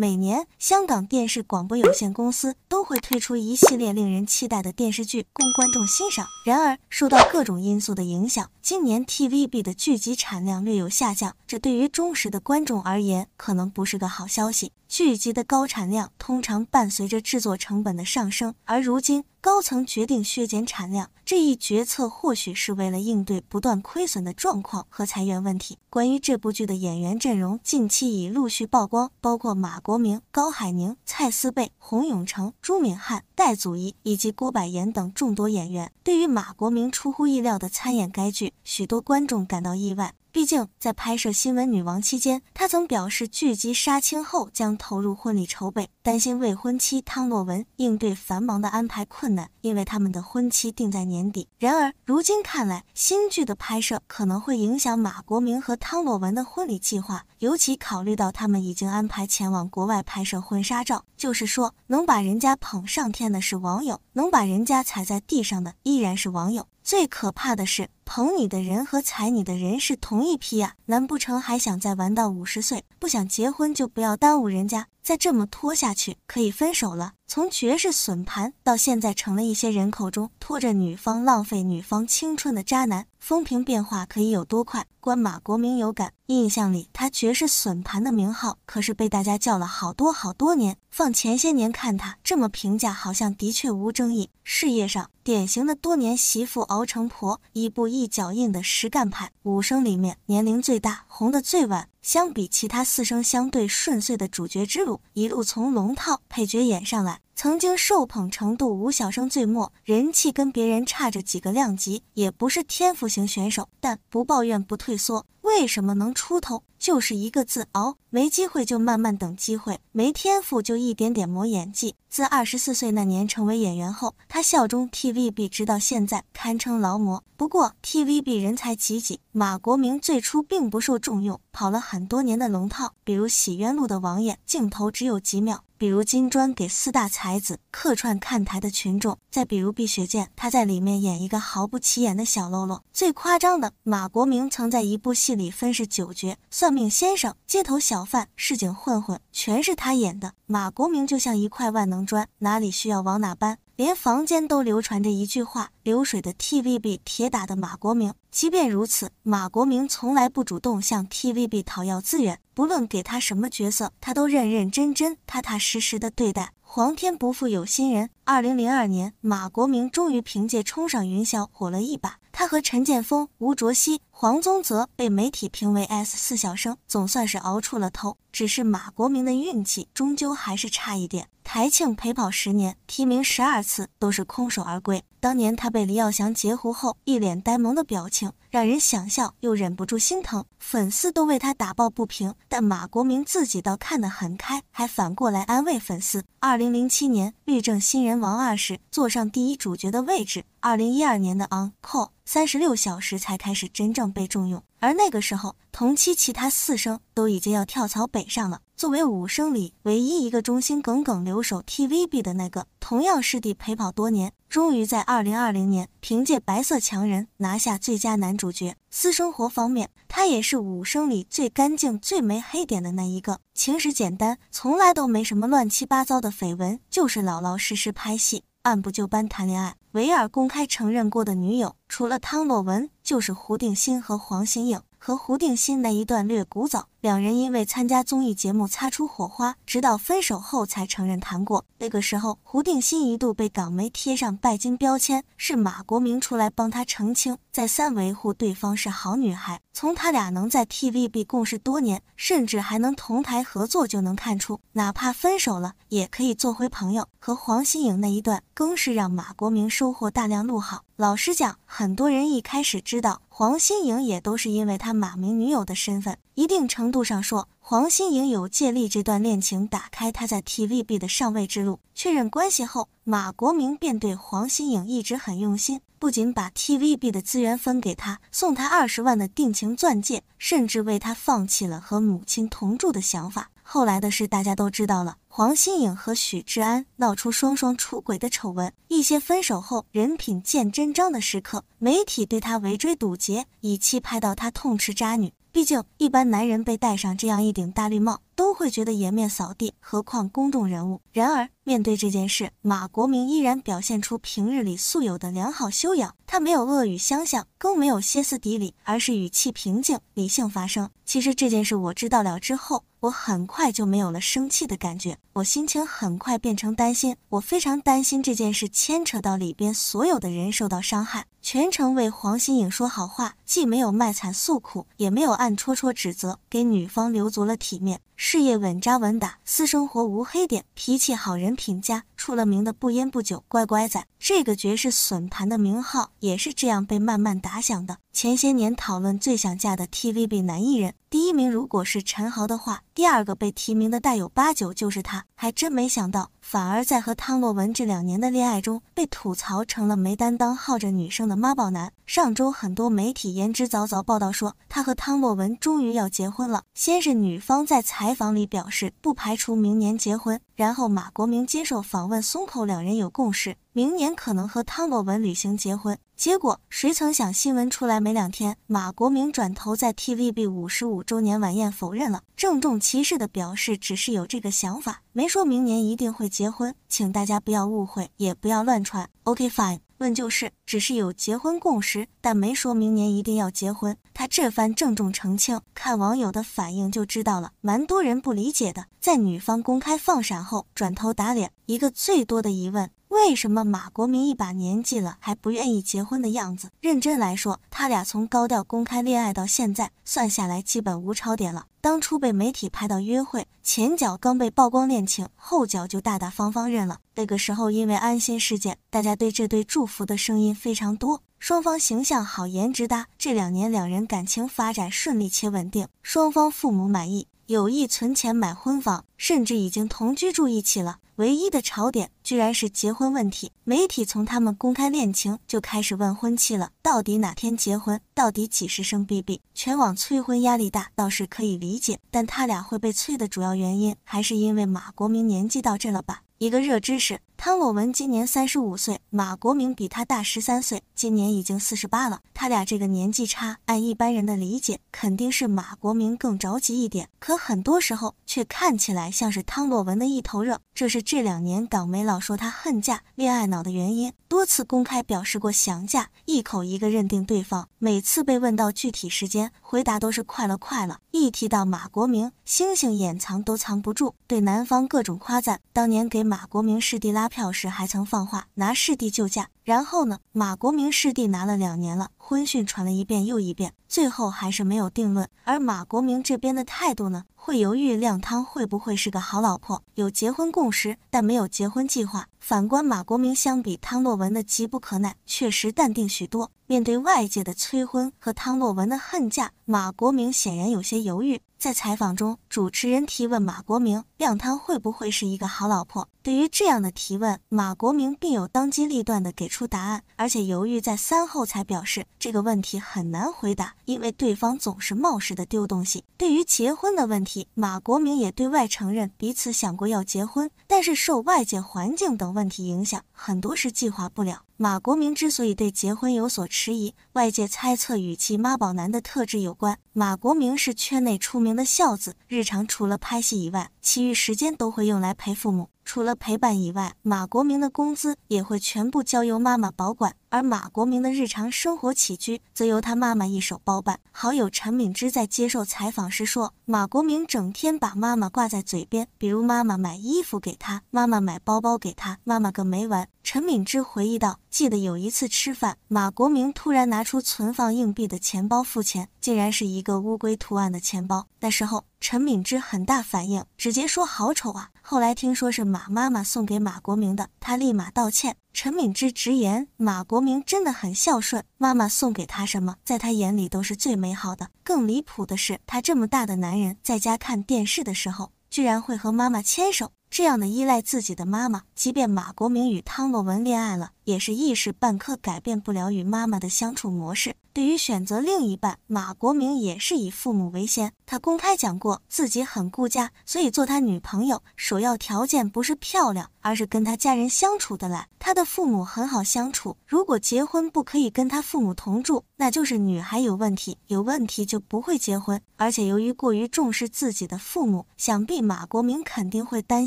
每年，香港电视广播有限公司都会推出一系列令人期待的电视剧供观众欣赏。然而，受到各种因素的影响，今年 TVB 的剧集产量略有下降，这对于忠实的观众而言可能不是个好消息。剧集的高产量通常伴随着制作成本的上升，而如今高层决定削减产量，这一决策或许是为了应对不断亏损的状况和裁员问题。关于这部剧的演员阵容，近期已陆续曝光，包括马国明、高海宁、蔡思贝、洪永城、朱敏瀚。戴祖仪以及郭柏言等众多演员，对于马国明出乎意料的参演该剧，许多观众感到意外。毕竟在拍摄《新闻女王》期间，他曾表示剧集杀青后将投入婚礼筹备。担心未婚妻汤洛雯应对繁忙的安排困难，因为他们的婚期定在年底。然而，如今看来，新剧的拍摄可能会影响马国明和汤洛雯的婚礼计划，尤其考虑到他们已经安排前往国外拍摄婚纱照。就是说，能把人家捧上天的是网友，能把人家踩在地上的依然是网友。最可怕的是，捧你的人和踩你的人是同一批啊！难不成还想再玩到五十岁？不想结婚就不要耽误人家，再这么拖下去可以分手了。从绝世损盘到现在，成了一些人口中拖着女方、浪费女方青春的渣男。风评变化可以有多快？观马国明有感。印象里，他绝世损盘的名号可是被大家叫了好多好多年。放前些年看他这么评价，好像的确无争议。事业上，典型的多年媳妇熬成婆，一步一脚印的实干派。五声里面年龄最大，红的最晚。相比其他四声相对顺遂的主角之路，一路从龙套、配角演上来。曾经受捧程度无小生最末，人气跟别人差着几个量级，也不是天赋型选手，但不抱怨不退缩。为什么能出头，就是一个字熬。没机会就慢慢等机会，没天赋就一点点磨演技。自二十四岁那年成为演员后，他效忠 TVB 直到现在，堪称劳模。不过 TVB 人才济济，马国明最初并不受重用，跑了很多年的龙套，比如《洗冤录》的王爷，镜头只有几秒；比如《金砖》给四大才子客串看台的群众；再比如《碧血剑》，他在里面演一个毫不起眼的小喽啰。最夸张的，马国明曾在一部戏。里分是九角、算命先生、街头小贩、市井混混，全是他演的。马国明就像一块万能砖，哪里需要往哪搬。连房间都流传着一句话：“流水的 TVB，铁打的马国明。”即便如此，马国明从来不主动向 TVB 讨要资源，不论给他什么角色，他都认认真真、踏踏实实的对待。皇天不负有心人，二零零二年，马国明终于凭借《冲上云霄》火了一把。他和陈建锋、吴卓羲、黄宗泽被媒体评为 S 四小生，总算是熬出了头。只是马国明的运气终究还是差一点，台庆陪跑十年，提名十二次都是空手而归。当年他被黎耀祥截胡后，一脸呆萌的表情，让人想笑又忍不住心疼，粉丝都为他打抱不平。但马国明自己倒看得很开，还反过来安慰粉丝。二零零七年律政新人王二世坐上第一主角的位置，二零一二年的 On Call。三十六小时才开始真正被重用，而那个时候同期其他四生都已经要跳槽北上了。作为五生里唯一一个忠心耿耿留守 TVB 的那个，同样师弟陪跑多年，终于在二零二零年凭借《白色强人》拿下最佳男主角。私生活方面，他也是五生里最干净、最没黑点的那一个，情史简单，从来都没什么乱七八糟的绯闻，就是老老实实拍戏，按部就班谈恋爱。维尔公开承认过的女友，除了汤洛雯，就是胡定欣和黄心颖。和胡定欣那一段略古早。两人因为参加综艺节目擦出火花，直到分手后才承认谈过。那个时候，胡定欣一度被港媒贴上拜金标签，是马国明出来帮他澄清，再三维护对方是好女孩。从他俩能在 TVB 共事多年，甚至还能同台合作就能看出，哪怕分手了也可以做回朋友。和黄心颖那一段更是让马国明收获大量怒好。老实讲，很多人一开始知道黄心颖也都是因为他马明女友的身份，一定成。度上说，黄心颖有借力这段恋情打开她在 TVB 的上位之路。确认关系后，马国明便对黄心颖一直很用心，不仅把 TVB 的资源分给她，送她二十万的定情钻戒，甚至为她放弃了和母亲同住的想法。后来的事大家都知道了，黄心颖和许志安闹出双双出轨的丑闻，一些分手后人品见真章的时刻，媒体对他围追堵截，以期拍到他痛斥渣女。毕竟，一般男人被戴上这样一顶大绿帽。都会觉得颜面扫地，何况公众人物。然而，面对这件事，马国明依然表现出平日里素有的良好修养。他没有恶语相向，更没有歇斯底里，而是语气平静、理性发声。其实这件事我知道了之后，我很快就没有了生气的感觉，我心情很快变成担心。我非常担心这件事牵扯到里边所有的人受到伤害。全程为黄心颖说好话，既没有卖惨诉苦，也没有暗戳戳指责，给女方留足了体面。事业稳扎稳打，私生活无黑点，脾气好，人品佳，出了名的不烟不酒，乖乖仔。这个绝世损盘的名号也是这样被慢慢打响的。前些年讨论最想嫁的 TVB 男艺人，第一名如果是陈豪的话，第二个被提名的大有八九就是他。还真没想到，反而在和汤洛文这两年的恋爱中，被吐槽成了没担当、耗着女生的妈宝男。上周很多媒体言之凿凿报道说，他和汤洛文终于要结婚了。先是女方在采访里表示不排除明年结婚，然后马国明接受访问松口，两人有共识，明年可能和汤洛文旅行结婚。结果，谁曾想新闻出来没两天，马国明转头在 TVB 五十五周年晚宴否认了，郑重其事的表示只是有这个想法，没说明年一定会结婚，请大家不要误会，也不要乱传。OK fine，问就是只是有结婚共识，但没说明年一定要结婚。他这番郑重澄清，看网友的反应就知道了，蛮多人不理解的。在女方公开放闪后，转头打脸，一个最多的疑问。为什么马国明一把年纪了还不愿意结婚的样子？认真来说，他俩从高调公开恋爱到现在，算下来基本无超点了。当初被媒体拍到约会，前脚刚被曝光恋情，后脚就大大方方认了。那个时候因为安心事件，大家对这对祝福的声音非常多。双方形象好，颜值搭，这两年两人感情发展顺利且稳定，双方父母满意。有意存钱买婚房，甚至已经同居住一起了。唯一的槽点居然是结婚问题。媒体从他们公开恋情就开始问婚期了，到底哪天结婚？到底几时生 BB？全网催婚压力大，倒是可以理解。但他俩会被催的主要原因还是因为马国明年纪到这了吧？一个热知识。汤洛文今年三十五岁，马国明比他大十三岁，今年已经四十八了。他俩这个年纪差，按一般人的理解，肯定是马国明更着急一点。可很多时候却看起来像是汤洛文的一头热，这是这两年港媒老说他恨嫁、恋爱脑的原因。多次公开表示过想嫁，一口一个认定对方，每次被问到具体时间，回答都是快了快了。一提到马国明，星星眼藏都藏不住，对男方各种夸赞。当年给马国明师弟拉。票时还曾放话拿师弟救驾，然后呢？马国明师弟拿了两年了，婚讯传了一遍又一遍，最后还是没有定论。而马国明这边的态度呢？会犹豫，亮汤会不会是个好老婆？有结婚共识，但没有结婚计划。反观马国明，相比汤洛雯的急不可耐，确实淡定许多。面对外界的催婚和汤洛雯的恨嫁，马国明显然有些犹豫。在采访中，主持人提问马国明：“亮汤会不会是一个好老婆？”对于这样的提问，马国明并有当机立断的给出答案，而且犹豫在三后才表示这个问题很难回答，因为对方总是冒失的丢东西。对于结婚的问题，马国明也对外承认彼此想过要结婚，但是受外界环境等问题影响，很多事计划不了。马国明之所以对结婚有所迟疑，外界猜测与其妈宝男的特质有关。马国明是圈内出名的孝子，日常除了拍戏以外，其余时间都会用来陪父母。除了陪伴以外，马国明的工资也会全部交由妈妈保管，而马国明的日常生活起居则由他妈妈一手包办。好友陈敏之在接受采访时说，马国明整天把妈妈挂在嘴边，比如妈妈买衣服给他，妈妈买包包给他，妈妈个没完。陈敏之回忆道，记得有一次吃饭，马国明突然拿出存放硬币的钱包付钱，竟然是一个乌龟图案的钱包。那时候，陈敏之很大反应，直接说好丑啊。后来听说是马妈妈送给马国明的，他立马道歉。陈敏之直言，马国明真的很孝顺，妈妈送给他什么，在他眼里都是最美好的。更离谱的是，他这么大的男人，在家看电视的时候，居然会和妈妈牵手，这样的依赖自己的妈妈，即便马国明与汤洛雯恋爱了。也是一时半刻改变不了与妈妈的相处模式。对于选择另一半，马国明也是以父母为先。他公开讲过自己很顾家，所以做他女朋友首要条件不是漂亮，而是跟他家人相处得来。他的父母很好相处，如果结婚不可以跟他父母同住，那就是女孩有问题。有问题就不会结婚。而且由于过于重视自己的父母，想必马国明肯定会担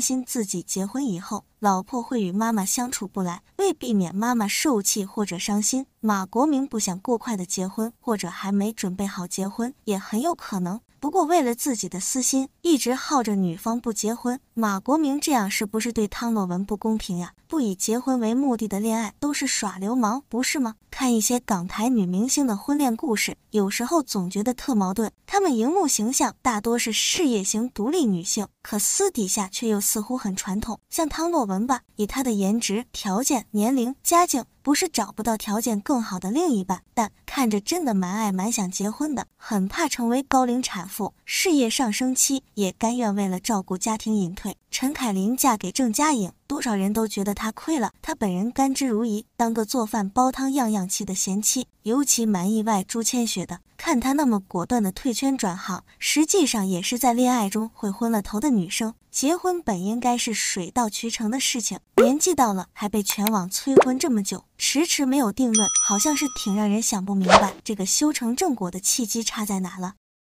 心自己结婚以后。老婆会与妈妈相处不来，为避免妈妈受气或者伤心，马国明不想过快的结婚，或者还没准备好结婚也很有可能。不过为了自己的私心，一直耗着女方不结婚，马国明这样是不是对汤洛雯不公平呀？不以结婚为目的的恋爱都是耍流氓，不是吗？看一些港台女明星的婚恋故事，有时候总觉得特矛盾。她们荧幕形象大多是事业型独立女性，可私底下却又似乎很传统。像汤洛雯吧，以她的颜值、条件、年龄、家境，不是找不到条件更好的另一半，但看着真的蛮爱、蛮想结婚的，很怕成为高龄产妇，事业上升期也甘愿为了照顾家庭隐退。陈凯琳嫁给郑嘉颖，多少人都觉得她亏了，她本人甘之如饴，当个做饭煲汤样样齐的贤妻。尤其蛮意外，朱千雪的，看她那么果断的退圈转行，实际上也是在恋爱中会昏了头的女生。结婚本应该是水到渠成的事情，年纪到了，还被全网催婚这么久，迟迟没有定论，好像是挺让人想不明白，这个修成正果的契机差在哪了。